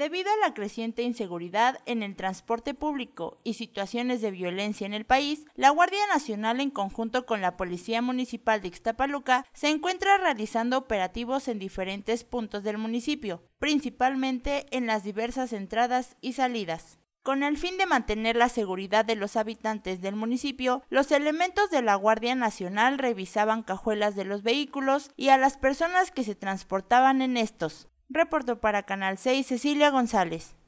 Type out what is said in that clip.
Debido a la creciente inseguridad en el transporte público y situaciones de violencia en el país, la Guardia Nacional en conjunto con la Policía Municipal de Ixtapaluca se encuentra realizando operativos en diferentes puntos del municipio, principalmente en las diversas entradas y salidas. Con el fin de mantener la seguridad de los habitantes del municipio, los elementos de la Guardia Nacional revisaban cajuelas de los vehículos y a las personas que se transportaban en estos. Reporto para Canal 6 Cecilia González.